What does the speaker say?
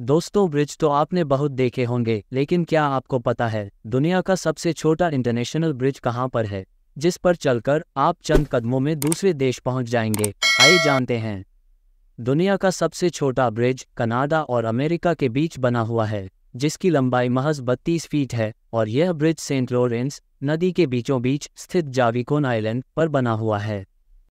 दोस्तों ब्रिज तो आपने बहुत देखे होंगे लेकिन क्या आपको पता है दुनिया का सबसे छोटा इंटरनेशनल ब्रिज कहाँ पर है जिस पर चलकर आप चंद कदमों में दूसरे देश पहुंच जाएंगे आइए जानते हैं दुनिया का सबसे छोटा ब्रिज कनाडा और अमेरिका के बीच बना हुआ है जिसकी लंबाई महज 32 फीट है और यह ब्रिज सेंट लॉरेंस नदी के बीचों बीच स्थित जाविकोन आइलैंड पर बना हुआ है